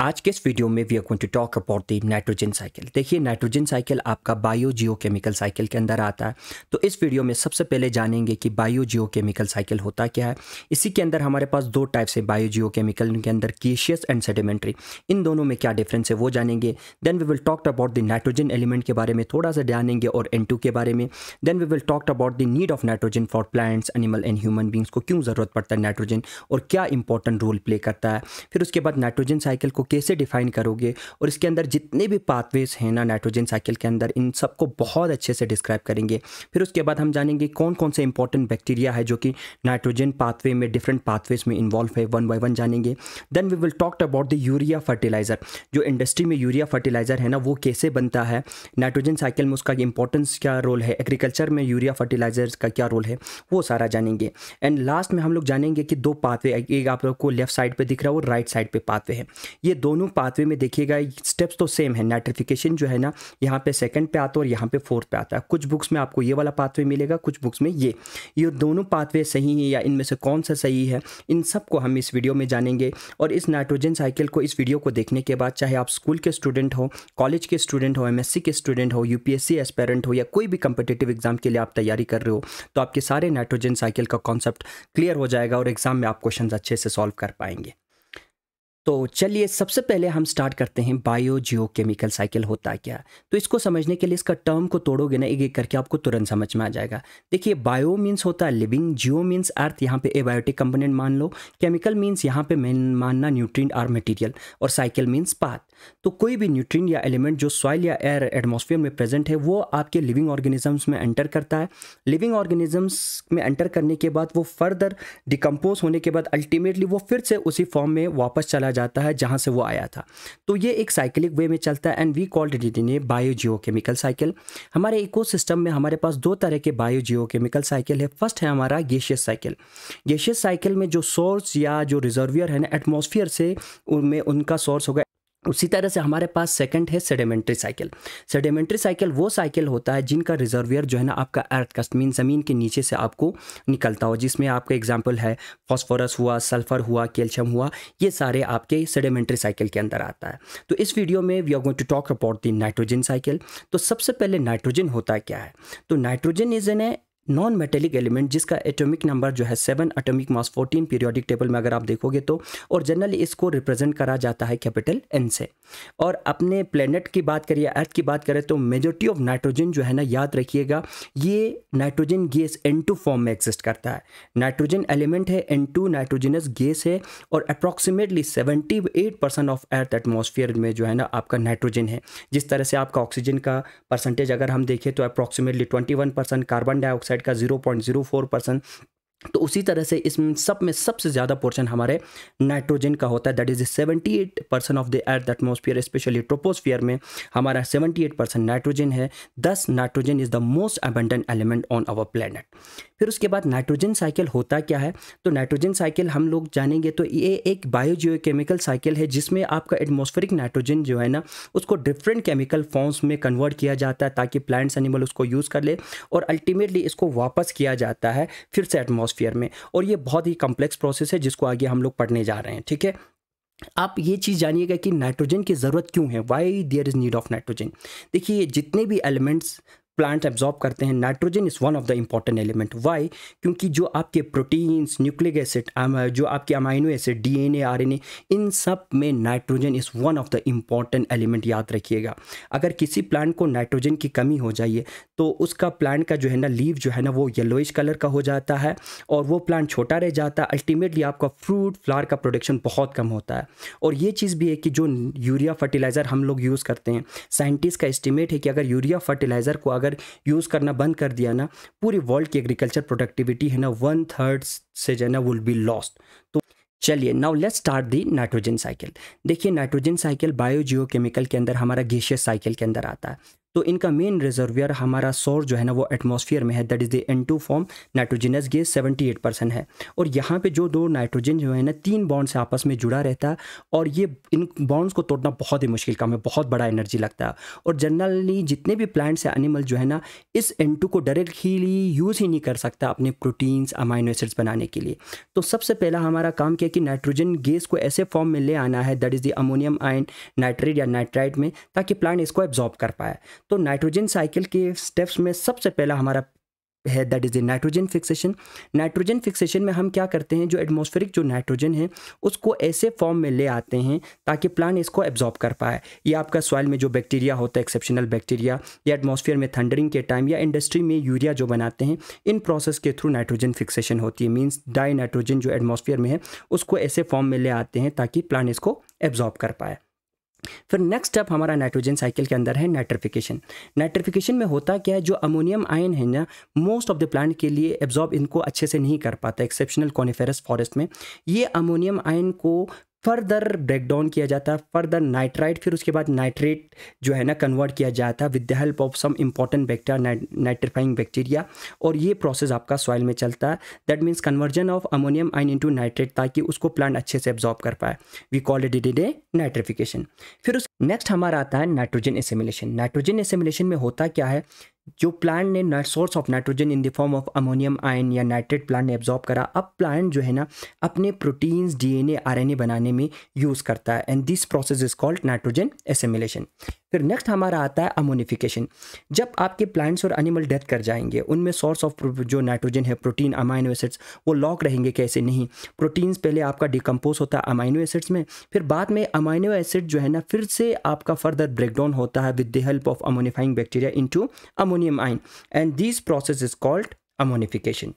आज के इस वीडियो में we are going to talk about the nitrogen cycle देखिए नाइट्रोजन साइकिल आपका बायो जियो केमिकल साइकिल के अंदर आता है तो इस वीडियो में सबसे पहले जानेंगे कि बायो जियो केमिकल साइकिल होता क्या है इसी के अंदर हमारे पास दो टाइप्स है बायो जियो केमिकल के अंदर कीशियस एंड सेडिमेंट्री इन दोनों में क्या डिफरेंस है वो जानेंगे then we will talk about the nitrogen element के बारे में थोड़ा सा जानेंगे और एन के बारे में then we will talk about the need of nitrogen for plants animal and human beings को क्यों ज़रूरत पड़ता है नाइट्रोजन और क्या इंपॉर्टेंट रोल प्ले करता है फिर उसके बाद नाइट्रोजन साइकिल को कैसे डिफाइन करोगे और इसके अंदर जितने भी पाथवेज हैं ना नाइट्रोजन साइकिल के अंदर इन सबको बहुत अच्छे से डिस्क्राइब करेंगे फिर उसके बाद हम जानेंगे कौन कौन से इंपॉर्टेंट बैक्टीरिया है जो कि नाइट्रोजन पाथवे में डिफरेंट पाथवेज में इन्वॉल्व है वन बाई वन जानेंगे then we will talk about the urea fertiliser जो इंडस्ट्री में यूरिया फर्टिलाइज़र है ना वो कैसे बनता है नाइट्रोजन साइकिल में उसका इंपॉर्टेंस क्या रोल है एग्रीकल्चर में यूरिया फर्टिलाइजर्स का क्या रोल है वो सारा जानेंगे एंड लास्ट में हम लोग जानेंगे कि दो पाथवे एक आप लोग को लेफ्ट साइड पे दिख रहा है और राइट साइड पे पाथवे है ये दोनों पाथवे में देखिएगा स्टेप्स तो सेम है नाइट्रिफिकेशन जो है ना यहाँ पे सेकंड पे आता है और यहाँ पे फोर्थ पे आता है कुछ बुक्स में आपको ये वाला पाथवे मिलेगा कुछ बुक्स में ये ये दोनों पाथवे सही हैं या इनमें से कौन सा सही है इन सब को हम इस वीडियो में जानेंगे और इस नाइट्रोजन साइकिल को इस वीडियो को देखने के बाद चाहे आप स्कूल के स्टूडेंट हो कॉलेज के स्टूडेंट हो एम के स्टूडेंट हो यू पी हो या कोई भी कंपिटेटिव एग्जाम के लिए आप तैयारी कर रहे हो तो आपके सारे नाइट्रोजन साइकिल का कॉन्सेप्ट क्लियर हो जाएगा और एग्जाम में आप क्वेश्चन अच्छे से सॉल्व कर पाएंगे तो चलिए सबसे पहले हम स्टार्ट करते हैं बायो जियो केमिकल साइकिल होता है क्या तो इसको समझने के लिए इसका टर्म को तोड़ोगे ना एक एक करके आपको तुरंत समझ में आ जाएगा देखिए बायो मीन्स होता है लिविंग जियो मीन्स अर्थ यहाँ पे एबायोटिक कंपोनेंट मान लो केमिकल मीन्स यहाँ पे मेन मानना न्यूट्रिएंट और मटेरियल और साइकिल मीन्स पाथ तो कोई भी न्यूट्रिन या एलिमेंट जो सॉइल या एयर एटमोसफियर में प्रेजेंट है वो आपके लिविंग ऑर्गेनिजम्स में एंटर करता है लिविंग ऑर्गेनिजम्स में एंटर करने के बाद वो फर्दर डिकम्पोज होने के बाद अल्टीमेटली वो फिर से उसी फॉर्म में वापस चला जाता है जहाँ से वो आया था तो ये एक साइकिलिक वे में चलता है and we called it in a chemical cycle हमारे सिस्टम में हमारे पास दो तरह के केमिकल साइकिल है फर्स्ट है हमारा गेशियस साइकिल गेशियस साइकिल में जो सोर्स या जो रिजर्वियर है ना एटमोसफियर से उनमें उनका सोर्स होगा उसी तरह से हमारे पास सेकंड है सेडिमेंट्री साइकिल सेडिमेंट्री साइकिल वो साइकिल होता है जिनका रिजर्वियर जो है ना आपका अर्थ कस्ट मीन ज़मीन के नीचे से आपको निकलता हो जिसमें आपका एग्जाम्पल है फॉस्फोरस हुआ सल्फर हुआ कैल्शियम हुआ ये सारे आपके सेडिमेंट्री साइकिल के अंदर आता है तो इस वीडियो में we are going to talk about the nitrogen cycle तो सबसे पहले नाइट्रोजन होता क्या है तो nitrogen is an a non metallic element जिसका एटॉमिक नंबर जो है seven atomic mass fourteen periodic table में अगर आप देखोगे तो और जनरली इसको रिप्रेजेंट करा जाता है कैपिटल एन से और अपने प्लेनेट की बात करें या अर्थ की बात करें तो मेजोरिटी ऑफ नाइट्रोजन जो है ना याद रखिएगा ये नाइट्रोजन गैस एन फॉर्म में एग्जिस्ट करता है नाइट्रोजन एलिमेंट है एन नाइट्रोजनस गैस है और approximately seventy of earth atmosphere में जो है ना आपका नाइट्रोजन है जिस तरह से आपका ऑक्सीजन का परसेंटेज अगर हम देखें तो approximately twenty carbon dioxide oxide का zero point zero four percent तो उसी तरह से इस सब में सबसे ज़्यादा पोर्शन हमारे नाइट्रोजन का होता है that is seventy eight percent of the earth atmosphere specially troposphere में हमारा सेवेंटी एट परसेंट नाइट्रोजन है thus nitrogen is the most abundant element on our planet फिर उसके बाद नाइट्रोजन साइकिल होता क्या है तो नाइट्रोजन साइकिल हम लोग जानेंगे तो ये एक बायोजियोकेमिकल साइकिल है जिसमें आपका एटमोस्फेरिक नाइट्रोजन जो है ना उसको डिफरेंट केमिकल फॉर्म्स में कन्वर्ट किया जाता है ताकि प्लांट्स एनिमल उसको यूज़ कर ले और अल्टीमेटली इसको वापस किया जाता है फिर से एटमोस एटमॉस्फेयर में और ये बहुत ही कम्प्लेक्स प्रोसेस है जिसको आगे हम लोग पढ़ने जा रहे हैं ठीक है आप ये चीज़ जानिएगा कि नाइट्रोजन की ज़रूरत क्यों है why there is need of nitrogen देखिए जितने भी एलिमेंट्स प्लांट्स एब्जॉर्ब करते हैं nitrogen is one of the important element why क्योंकि जो आपके प्रोटीन्स न्यूक्लिक एसिड जो आपके अमाइनो एसिड डीएनए आरएनए इन सब में nitrogen is one of the important element याद रखिएगा अगर किसी प्लांट को नाइट्रोजन की कमी हो जाइए तो उसका प्लांट का जो है ना लीव जो है ना वो येलोइश कलर का हो जाता है और वो प्लांट छोटा रह जाता है अल्टीमेटली आपका फ्रूट फ्लावर का प्रोडक्शन बहुत कम होता है और ये चीज़ भी है कि जो यूरिया फर्टिलाइज़र हम लोग यूज़ करते हैं साइंटिस्ट का एस्टिमेट है कि अगर यूरिया फर्टिलाइज़र को अगर अगर यूज़ करना बंद कर दिया ना पूरी वर्ल्ड की एग्रीकल्चर प्रोडक्टिविटी है ना वन थर्ड से जो है ना विल बी लॉस्ट तो चलिए now let's start the nitrogen cycle देखिए नाइट्रोजन साइकिल बायोजियो केमिकल के अंदर हमारा गेशियस साइकिल के अंदर आता है तो इनका मेन रिजर्वियर हमारा सोर्स जो है ना वो एटमॉस्फेयर में है that is the N two form nitrogenous gas seventy eight percent है और यहाँ पे जो दो नाइट्रोजन जो है ना तीन बॉन्ड्स आपस में जुड़ा रहता है और ये इन बॉन्ड्स को तोड़ना बहुत ही मुश्किल काम है बहुत बड़ा एनर्जी लगता है और जनरली जितने भी प्लांट्स या एनिमल जो है ना इस एन टू को डायरेक्टली यूज़ ही नहीं कर सकता अपने प्रोटीन्स अमाइनो एसिड्स बनाने के लिए तो सबसे पहला हमारा काम किया कि नाइट्रोजन गेस को ऐसे फॉर्म में ले आना है that is the ammonium ion nitrate या नाइट्राइट में ताकि प्लांट इसको एब्जॉर्ब कर पाए तो नाइट्रोजन साइकिल के स्टेप्स में सबसे पहला हमारा है that is a nitrogen fixation nitrogen fixation में हम क्या करते हैं जो एटमॉस्फेरिक जो नाइट्रोजन है उसको ऐसे फॉर्म में ले आते हैं ताकि प्लांट इसको एब्जॉर्ब कर पाए या आपका सॉइल में जो बैक्टीरिया होता है एक्सेप्शनल बैक्टीरिया या एटमॉस्फेयर में थंडरिंग के टाइम या इंडस्ट्री में यूरिया जो बनाते हैं इन प्रोसेस के थ्रू नाइट्रोजन फिक्सेशन होती है मीन्स डाई नाइट्रोजन जो एटमॉस्फेयर में है उसको ऐसे फॉर्म में ले आते हैं ताकि प्लान इसको एब्जॉर्ब कर पाए फिर नेक्स्ट स्टेप हमारा नाइट्रोजन साइकिल के अंदर है नाइट्रिफिकेशन नाइट्रिफिकेशन में होता क्या है जो अमोनियम आयन है ना मोस्ट ऑफ द प्लांट के लिए एब्जॉर्ब इनको अच्छे से नहीं कर पाता एक्सेप्शनल कॉनिफेरस फॉरेस्ट में ये अमोनियम आयन को फर्दर ब्रेक डाउन किया जाता है फर्दर नाइट्राइट फिर उसके बाद नाइट्रेट जो है ना कन्वर्ट किया जाता है with the help of some important bacteria nitrifying bacteria और ये प्रोसेस आपका सॉइल में चलता है that means conversion of ammonium ion into nitrate ताकि उसको प्लांट अच्छे से एब्जॉर्ब कर पाए we call it it a nitrification फिर उस नेक्स्ट हमारा आता है नाइट्रोजन एसिमिलेशन नाइट्रोजन एसिमिलेशन में होता क्या है जो प्लांट ने source of nitrogen in the form of ammonium ion या नाइट्रेट प्लांट ने एब्जॉर्ब करा अब प्लांट जो है ना अपने प्रोटीन्स डीएनए आरएनए बनाने में यूज़ करता है and this process is called nitrogen assimilation फिर नेक्स्ट हमारा आता है अमोनिफिकेशन जब आपके प्लांट्स और एनिमल डेथ कर जाएंगे उनमें सोर्स ऑफ जो नाइट्रोजन है प्रोटीन अमाइनो एसिड्स वो लॉक रहेंगे कैसे नहीं प्रोटीन्स पहले आपका डिकम्पोज होता है अमाइनो एसिड्स में फिर बाद में अमाइनो एसिड जो है ना फिर से आपका फर्दर ब्रेकडाउन होता है with the help of ammonifying bacteria into ammonium ion and this process is called ammonification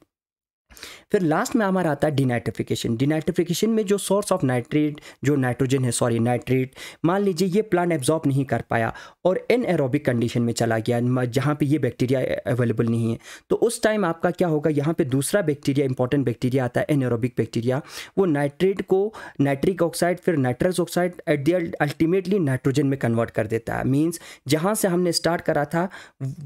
फिर लास्ट में हमारा आता है डिनाइट्रिफिकेशन डिनाइट्रिफिकेशन में जो सोर्स ऑफ नाइट्रेट जो नाइट्रोजन है सॉरी नाइट्रेट मान लीजिए ये प्लांट एब्जॉर्ब नहीं कर पाया और इन एरोबिक कंडीशन में चला गया जहाँ पे ये बैक्टीरिया अवेलेबल नहीं है तो उस टाइम आपका क्या होगा यहाँ पे दूसरा बैक्टीरिया इंपॉर्टेंट बैक्टीरिया आता है एनएरोबिक बैक्टीरिया वो नाइट्रेट को नाइट्रिक ऑक्साइड फिर nitrous oxide at the ultimately nitrogen में कन्वर्ट कर देता है मीन्स जहाँ से हमने स्टार्ट करा था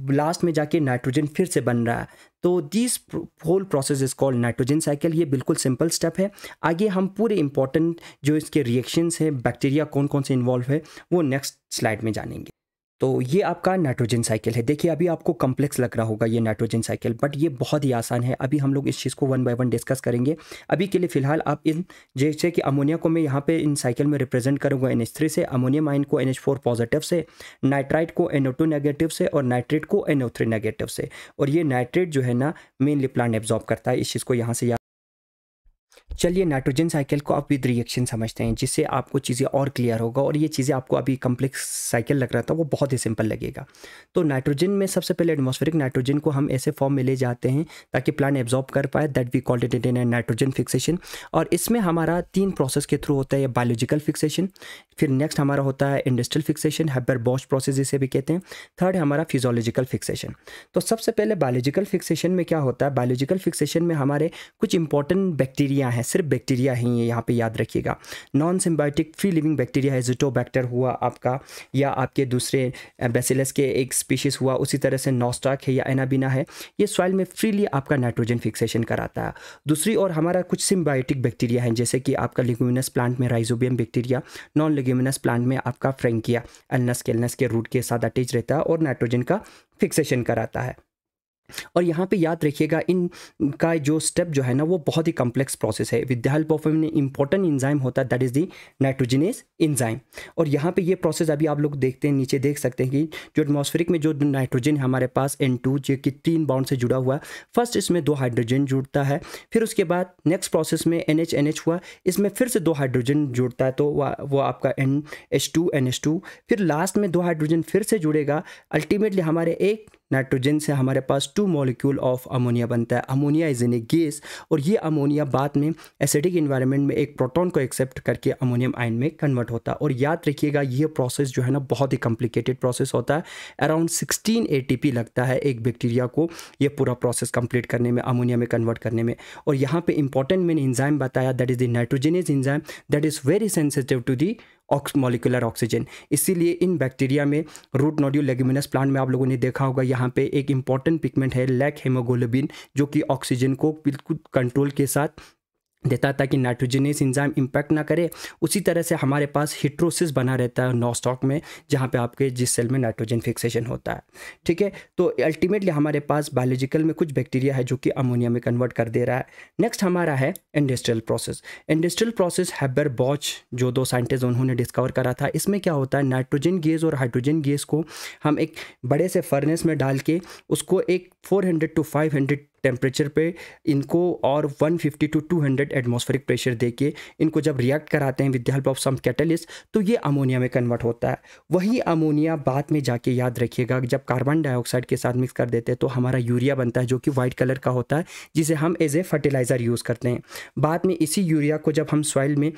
लास्ट में जाके नाइट्रोजन फिर से बन रहा है तो this whole process is called nitrogen cycle ये बिल्कुल सिंपल स्टेप है आगे हम पूरे इंपॉर्टेंट जो इसके रिएक्शंस हैं बैक्टीरिया कौन कौन से इन्वॉल्व है वो नेक्स्ट स्लाइड में जानेंगे तो ये आपका नाइट्रोजन साइकिल है देखिए अभी आपको कॉम्प्लेक्स लग रहा होगा ये नाइट्रोजन साइकिल बट ये बहुत ही आसान है अभी हम लोग इस चीज़ को वन बाय वन डिस्कस करेंगे अभी के लिए फिलहाल आप इन जैसे कि अमोनिया को मैं यहाँ पे इन साइकिल में रिप्रेजेंट करूँगा एन थ्री से अमोनियम आइन को एन एच फोर पॉजिटिव से नाइट्राइट को एन ओ टू नेगेटिव से और नाइट्रेट को एन ओ थ्री नेगेटिव से और ये नाइट्रेट जो है ना मेनली प्लांट एब्जॉर्ब करता है इस चीज़ को यहाँ से चलिए नाइट्रोजन साइकिल को आप विद रिएक्शन समझते हैं जिससे आपको चीज़ें और क्लियर होगा और ये चीज़ें आपको अभी कम्प्लेक्स साइकिल लग रहा था वो बहुत ही सिंपल लगेगा तो नाइट्रोजन में सबसे पहले एटमोस्फेरिक नाइट्रोजन को हम ऐसे फॉर्म में ले जाते हैं ताकि प्लान एब्जॉर्ब कर पाए that we called it in nitrogen fixation और इसमें हमारा तीन प्रोसेस के थ्रू होता है बायोलॉजिकल फिक्सेशन फिर नेक्स्ट हमारा होता है industrial fixation Haber Bosch process जिसे भी कहते हैं थर्ड हमारा फिजोलॉजिकल फिक्सेशन तो सबसे पहले बायोलॉजिकल फिक्सेशन में क्या होता है बायोलॉजिकल फिक्सेशन में हमारे कुछ इंपॉर्टेंट बैक्टीरिया हैं सिर्फ बैक्टीरिया ही है यहाँ पे याद रखिएगा non symbiotic free living bacteria है जिटोबैक्टर हुआ आपका या आपके दूसरे बेसिलस के एक स्पीशीज़ हुआ उसी तरह से नॉस्टाक है या एनाबिना है ये सॉइल में फ्रीली आपका नाइट्रोजन फिक्सेशन कराता है दूसरी और हमारा कुछ सिम्बायोटिक बैक्टीरिया है जैसे कि आपका लिग्यूमिनस प्लांट में Rhizobium bacteria non leguminous plant में आपका फ्रेंकिया एलनस केलनस के रूट के साथ अटैच रहता है और नाइट्रोजन का फिक्सेशन कराता है और यहाँ पे याद रखिएगा इन का जो स्टेप जो है ना वो बहुत ही कॉम्प्लेक्स प्रोसेस है with the help of an important enzyme होता है that is the nitrogenase enzyme और यहाँ पे ये प्रोसेस अभी आप लोग देखते हैं नीचे देख सकते हैं कि जो एटमॉस्फेरिक में जो नाइट्रोजन है हमारे पास एन टू जो कि तीन बाउंड से जुड़ा हुआ फर्स्ट इसमें दो हाइड्रोजन जुड़ता है फिर उसके बाद नेक्स्ट प्रोसेस में एन एच एन एच हुआ इसमें फिर से दो हाइड्रोजन जुड़ता है तो वह वो आपका N H two N H two फिर लास्ट में दो हाइड्रोजन फिर से जुड़ेगा अल्टीमेटली हमारे एक नाइट्रोजन से हमारे पास टू मॉलिक्यूल ऑफ अमोनिया बनता है ammonia is in a gas और ये अमोनिया बाद में एसिडिक इन्वायरमेंट में एक प्रोटॉन को एक्सेप्ट करके अमोनियम आयन में कन्वर्ट होता है और याद रखिएगा ये प्रोसेस जो है ना बहुत ही कॉम्प्लिकेटेड प्रोसेस होता है अराउंड सिक्सटीन ए लगता है एक बैक्टीरिया को ये पूरा प्रोसेस कंप्लीट करने में अमोनिया में कन्वर्ट करने में और यहाँ पर इंपॉर्टेंट मैंने इंजाइम बताया that is the nitrogenous enzyme that is very sensitive to the ox molecular oxygen इसीलिए इन बैक्टीरिया में रूट नोड्यू लेगुमिनस प्लांट में आप लोगों ने देखा होगा यहाँ पे एक इंपॉर्टेंट पिगमेंट है लैक हेमोग्लोबिन जो कि ऑक्सीजन को बिल्कुल कंट्रोल के साथ देता है ताकि नाइट्रोजनेस इंजाम इम्पैक्ट ना करे उसी तरह से हमारे पास हिट्रोसिस बना रहता है नौ स्टॉक में जहाँ पे आपके जिस सेल में नाइट्रोजन फिक्सेशन होता है ठीक है तो अल्टीमेटली हमारे पास बायोलॉजिकल में कुछ बैक्टीरिया है जो कि अमोनिया में कन्वर्ट कर दे रहा है नेक्स्ट हमारा है industrial process industrial process Haber Bosch जो दो साइंटिस्ट उन्होंने डिस्कवर करा था इसमें क्या होता है नाइट्रोजन गैस और हाइड्रोजन गैस को हम एक बड़े से फर्नेस में डाल के उसको एक 400 टू 500 टेम्परेचर पर इनको और 150 टू 200 एटमॉस्फेरिक प्रेशर दे के इनको जब रिएक्ट कराते हैं with the help of some catalyst तो ये अमोनिया में कन्वर्ट होता है वही अमोनिया बाद में जाके याद रखिएगा जब कार्बन डाइऑक्साइड के साथ मिक्स कर देते हैं तो हमारा यूरिया बनता है जो कि वाइट कलर का होता है जिसे हम एज ए फर्टिलाइज़र यूज़ करते हैं बाद में इसी यूरिया को जब हम सॉइल में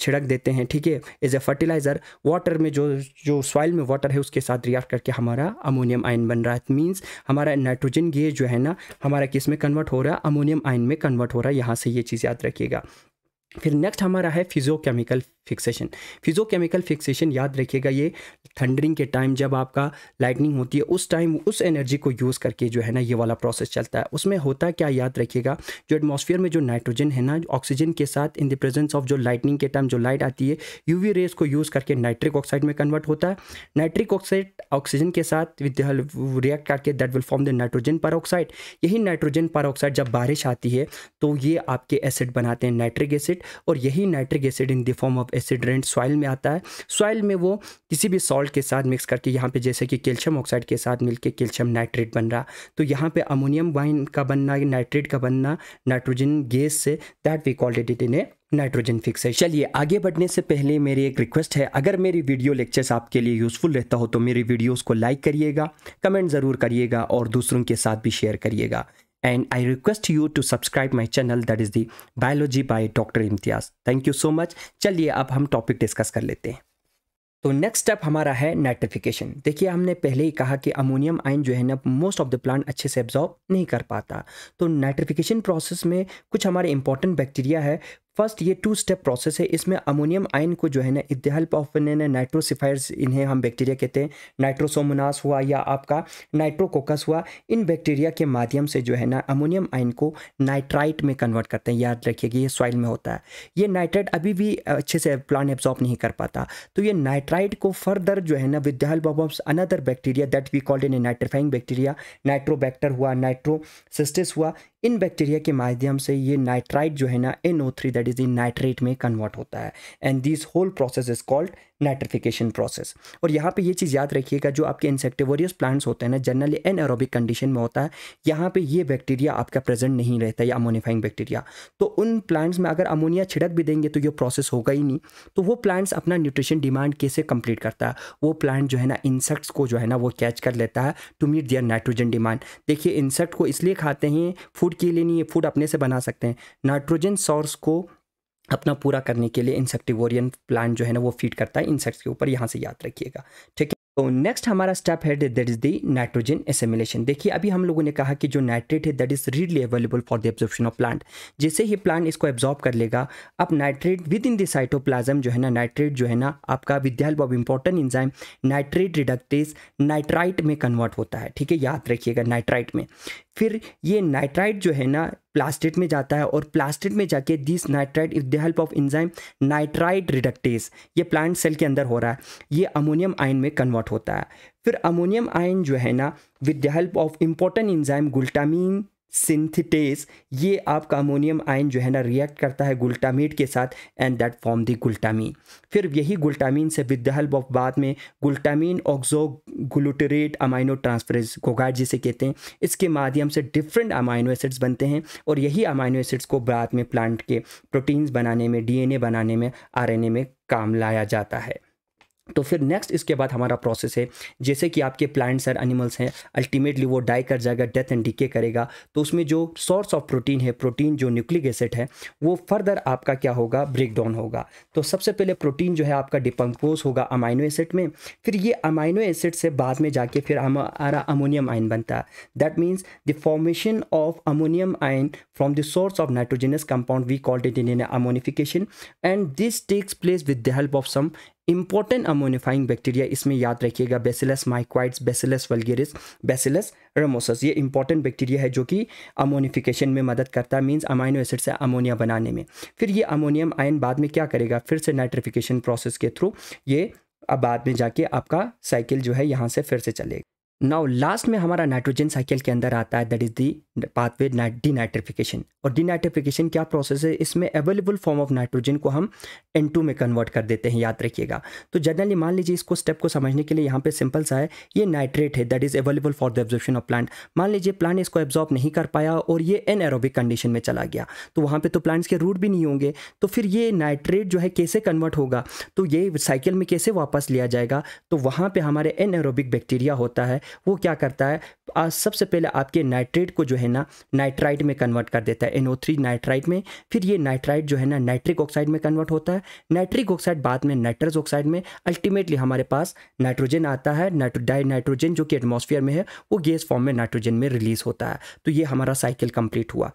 छिड़क देते हैं ठीक है एज ए फर्टिलाइज़र वाटर में जो जो सॉइल में वाटर है उसके साथ रिएक्ट करके हमारा अमोनियम आयन बन रहा है मीन्स हमारा नाइट्रोजन गैस जो है ना हमारा किस में कन्वर्ट हो रहा है अमोनियम आयन में कन्वर्ट हो रहा है यहाँ से ये चीज़ याद रखिएगा फिर नेक्स्ट हमारा है फिजोकेमिकल फिक्सेशन फिजोकेमिकल फिक्सेशन याद रखिएगा ये थंडरिंग के टाइम जब आपका लाइटनिंग होती है उस टाइम उस एनर्जी को यूज़ करके जो है ना ये वाला प्रोसेस चलता है उसमें होता क्या याद रखिएगा जो एटमॉस्फेयर में जो नाइट्रोजन है ना ऑक्सीजन के साथ इन द प्रेजेंस ऑफ जो लाइटनिंग के टाइम जो लाइट आती है वी रेज को यूज़ करके नाइट्रिक ऑक्साइड में कन्वर्ट होता है नाइट्रिक ऑक्साइड ऑक्सीजन के साथ विद रिएक्ट करके that will form the nitrogen peroxide यही नाइट्रोजन पर ऑक्साइड जब बारिश आती है तो ये आपके एसिड बनाते हैं नाइट्रिक एसिड एसिड और यही nitric acid in the form of acid rain soil में आता है सॉइल में वो किसी भी सॉल्ट के साथ मिक्स करके यहाँ पे जैसे कि कैल्शियम ऑक्साइड के साथ मिलकर कैल्शियम नाइट्रेट बन रहा तो यहाँ पे अमोनियम वाइन का बनना नाइट्रेट का बनना नाइट्रोजन गैस से that we called it in a nitrogen fix है चलिए आगे बढ़ने से पहले मेरी एक रिक्वेस्ट है अगर मेरी वीडियो लेक्चर्स आपके लिए यूज़फुल रहता हो तो मेरी वीडियोस को लाइक करिएगा कमेंट ज़रूर करिएगा और दूसरों के साथ भी शेयर करिएगा and I request you to subscribe my channel that is the Biology by Dr. Imtiaz thank you so much चलिए अब हम टॉपिक डिस्कस कर लेते हैं तो नेक्स्ट स्टेप हमारा है नाइट्रिफिकेशन देखिए हमने पहले ही कहा कि अमोनियम आयन जो है ना मोस्ट ऑफ द प्लांट अच्छे से एब्जॉर्ब नहीं कर पाता तो नाइट्रिफिकेशन प्रोसेस में कुछ हमारे इंपॉर्टेंट बैक्टीरिया है फर्स्ट ये टू स्टेप प्रोसेस है इसमें अमोनियम आयन को जो है ना इद हेल्प ऑफ नाइट्रोसिफायर्स इन्हें हम बैक्टीरिया कहते हैं नाइट्रोसोमोनास हुआ या आपका नाइट्रोकोकस हुआ इन बैक्टीरिया के माध्यम से जो है ना अमोनियम आयन को नाइट्राइट में कन्वर्ट करते हैं याद रखिए कि ये सॉइल में होता है ये नाइट्राइट अभी भी अच्छे से प्लांट एब्जॉर्ब नहीं कर पाता तो ये नाइट्राइट को फर्दर जो है ना with help of another bacteria that we called in a nitrifying bacteria Nitrobacter हुआ नाइट्रोसिस्टिस हुआ इन बैक्टीरिया के माध्यम से ये नाइट्राइट जो है ना N O three that is in nitrate में कन्वर्ट होता है and this whole process is called nitrification process और यहाँ पे ये चीज़ याद रखिएगा जो आपके इंसेक्टिवोरियस प्लांट्स होते हैं ना जनरली एरोबिक कंडीशन में होता है यहाँ पे ये बैक्टीरिया आपका प्रेजेंट नहीं रहता है अमोनिफाइंग बैक्टीरिया तो उन प्लांट्स में अगर अमोनिया छिड़क भी देंगे तो ये प्रोसेस होगा ही नहीं तो वो प्लांट्स अपना न्यूट्रिशन डिमांड कैसे कंप्लीट करता है वो प्लांट जो है ना इंसेक्ट्स को जो है ना वो कैच कर लेता है to meet their nitrogen demand देखिए इंसेक्ट को इसलिए खाते हैं फूड के लिए नहीं फूड अपने से बना सकते हैं नाइट्रोजन सोर्स को अपना पूरा करने के लिए इंसेक्टिवोरियन प्लांट जो है ना वो फीड करता है इंसेक्ट्स के ऊपर यहाँ से याद रखिएगा ठीक है तो नेक्स्ट हमारा स्टेप है that is the nitrogen assimilation देखिए अभी हम लोगों ने कहा कि जो नाइट्रेट है that is readily available for the absorption of plant जैसे ही प्लांट इसको एब्जॉर्ब कर लेगा अब nitrate within the cytoplasm जो है ना नाइट्रेट जो है ना आपका विद्याल of important enzyme nitrate reductase nitrite में कन्वर्ट होता है ठीक है याद रखिएगा नाइट्राइट में फिर ये नाइट्राइट जो है ना प्लास्टिट में जाता है और प्लास्टिट में जाके this nitrite with the help of enzyme nitrite reductase ये प्लांट सेल के अंदर हो रहा है ये अमोनियम आयन में कन्वर्ट होता है फिर अमोनियम आयन जो है ना with the help of important enzyme glutamine synthetase ये आपका अमोनियम आयन जो है ना रिएक्ट करता है गुल्टामीट के साथ and that form the glutamine फिर यही गुल्टामीन से विद द हेल्प ऑफ बाद में glutamine oxoglutarate aminotransferase GOGAT जिसे कहते हैं इसके माध्यम से डिफरेंट अमाइनो एसिड्स बनते हैं और यही अमाइनो एसिड्स को बाद में प्लांट के प्रोटीन्स बनाने में डी बनाने में आर में काम लाया जाता है तो फिर नेक्स्ट इसके बाद हमारा प्रोसेस है जैसे कि आपके प्लांट्स और एनिमल्स हैं अल्टीमेटली वो डाई कर जाएगा डेथ एंड डीके करेगा तो उसमें जो सोर्स ऑफ प्रोटीन है प्रोटीन जो न्यूक्लिक एसिड है वो फर्दर आपका क्या होगा ब्रेक डाउन होगा तो सबसे पहले प्रोटीन जो है आपका डिपम्पोज होगा अमाइनो एसिड में फिर ये अमाइनो एसिड से बाद में जाके फिर हमारा अमोनियम आयन बनता है that means the formation of ammonium ion from the source of nitrogenous compound we called it in ammonification and this takes place with the help of some important ammonifying bacteria इसमें याद रखिएगा Bacillus mycoides Bacillus vulgaris Bacillus ramosus ये important bacteria है जो कि ammonification में मदद करता है मीन्स अमाइनो एसिड से अमोनिया बनाने में फिर ये अमोनियम आयन बाद में क्या करेगा फिर से नाइट्रिफिकेशन प्रोसेस के थ्रू ये अब बाद में जाके आपका साइकिल जो है यहाँ से फिर से चलेगा नाउ लास्ट में हमारा नाइट्रोजन साइकिल के अंदर आता है that is the pathway denitrification और डीनाइट्रिफिकेशन क्या प्रोसेस है इसमें अवेलेबल फॉर्म ऑफ नाइट्रोजन को हम एन में कन्वर्ट कर देते हैं याद रखिएगा तो जनरली मान लीजिए इसको स्टेप को समझने के लिए यहाँ पे सिंपल सा है ये नाइट्रेट है that is available for the absorption of plant मान लीजिए प्लांट इसको एब्जॉर्ब नहीं कर पाया और ये एन एरोबिक कंडीशन में चला गया तो वहाँ पर तो प्लांट्स के रूट भी नहीं होंगे तो फिर ये नाइट्रेट जो है कैसे कन्वर्ट होगा तो ये साइकिल में कैसे वापस लिया जाएगा तो वहाँ पर हमारे एन एरोबिक बैक्टीरिया होता है वो क्या करता है सबसे पहले आपके नाइट्रेट को जो है ना नाइट्राइट में कन्वर्ट कर देता है एनओ थ्री नाइट्राइट में फिर ये नाइट्राइट जो है ना नाइट्रिक ऑक्साइड में कन्वर्ट होता है नाइट्रिक ऑक्साइड बाद में नाइट्रस ऑक्साइड में अल्टीमेटली हमारे पास नाइट्रोजन आता है डाई नाइट्रोजन जो कि एटमोसफियर में है वो गैस फॉर्म में नाइट्रोजन में रिलीज होता है तो ये हमारा साइकिल कंप्लीट हुआ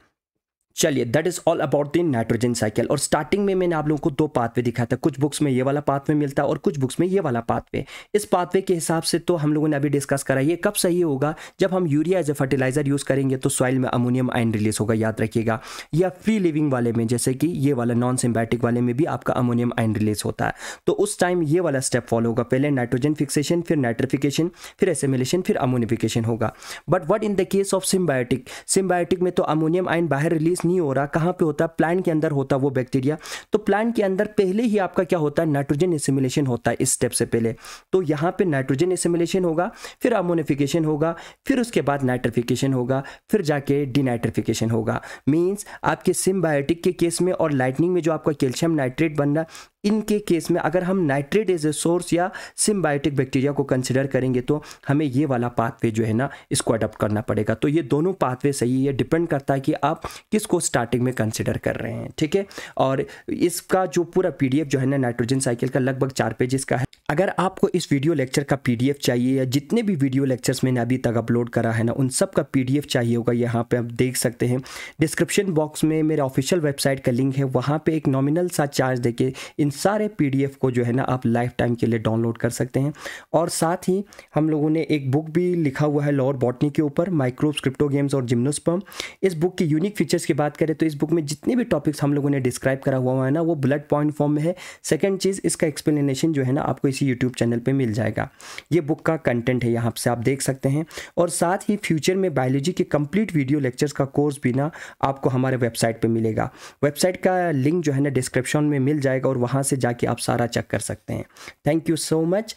चलिए that is all about the nitrogen cycle और स्टार्टिंग में मैंने आप लोगों को दो पाथवे दिखाया था कुछ बुक्स में ये वाला पाथवे मिलता है और कुछ बुक्स में ये वाला पाथवे इस पाथवे के हिसाब से तो हम लोगों ने अभी डिस्कस करा ये कब सही होगा जब हम urea as a fertilizer use करेंगे तो सॉइल में अमोनियम आयन रिलीज होगा याद रखिएगा या फ्री लिविंग वाले में जैसे कि ये वाला नॉन सिम्बैटिक वाले में भी आपका अमोनियम आयन रिलीज होता है तो उस टाइम ये वाला स्टेप फॉलो होगा पहले नाइट्रोजन फिक्सेशन फिर नाइट्रिफिकेशन फिर एसेमिलेशन फिर अमोनिफिकेशन होगा but what in the case of symbiotic symbiotic में तो अमोनियम आयन बाहर रिलीज नहीं हो रहा कहाँ पे होता है प्लांट के अंदर होता है वो बैक्टीरिया तो प्लांट के अंदर पहले ही आपका क्या होता है नाइट्रोजन एसिमिलेशन होता है इस स्टेप से पहले तो यहाँ पे नाइट्रोजन एसिमिलेशन होगा फिर अमोनिफिकेशन होगा फिर उसके बाद नाइट्रिफिकेशन होगा फिर जाके डिनाइट्रिफिकेशन होगा मीन्स आपके सिम्बायोटिक के केस में और लाइटनिंग में जो आपका कैल्शियम नाइट्रेट बन रहा इनके केस में अगर हम नाइट्रेट एज ए सोर्स या सिम्बायोटिक बैक्टीरिया को कंसिडर करेंगे तो हमें ये वाला पाथवे जो है ना इसको अडॉप्ट करना पड़ेगा तो ये दोनों पाथवे सही है डिपेंड करता है कि आप किसको स्टार्टिंग में कंसिडर कर रहे हैं ठीक है और इसका जो पूरा पीडीएफ जो है ना नाइट्रोजन साइकिल का लगभग चार पेजेस का है अगर आपको इस वीडियो लेक्चर का पीडीएफ चाहिए या जितने भी वीडियो लेक्चर्स मैंने अभी तक अपलोड करा है ना उन सब का पीडीएफ चाहिए होगा यहाँ पे आप देख सकते हैं डिस्क्रिप्शन बॉक्स में मेरे ऑफिशियल वेबसाइट का लिंक है वहाँ पे एक नॉमिनल सा चार्ज देके इन सारे पीडीएफ को जो है ना आप लाइफ टाइम के लिए डाउनलोड कर सकते हैं और साथ ही हम लोगों ने एक बुक भी लिखा हुआ है लॉर बॉटनी के ऊपर माइक्रोब क्रिप्टो गेम्स और जिम्नोस्पम इस बुक की यूनिक फीचर्स की बात करें तो इस बुक में जितने भी टॉपिक्स हम लोगों ने डिस्क्राइब करा हुआ है ना वो ब्लड पॉइंट फॉर्म में है सेकेंड चीज़ इसका एक्सप्लेनेशन जो है ना आपको इसी यूट्यूब चैनल पर मिल जाएगा ये बुक का कंटेंट है यहाँ से आप देख सकते हैं और साथ ही फ्यूचर में बायोलॉजी के कंप्लीट वीडियो लेक्चर्स का कोर्स भी ना आपको हमारे वेबसाइट पर मिलेगा वेबसाइट का लिंक जो है ना डिस्क्रिप्शन में मिल जाएगा और वहाँ से जाके आप सारा चेक कर सकते हैं थैंक यू सो मच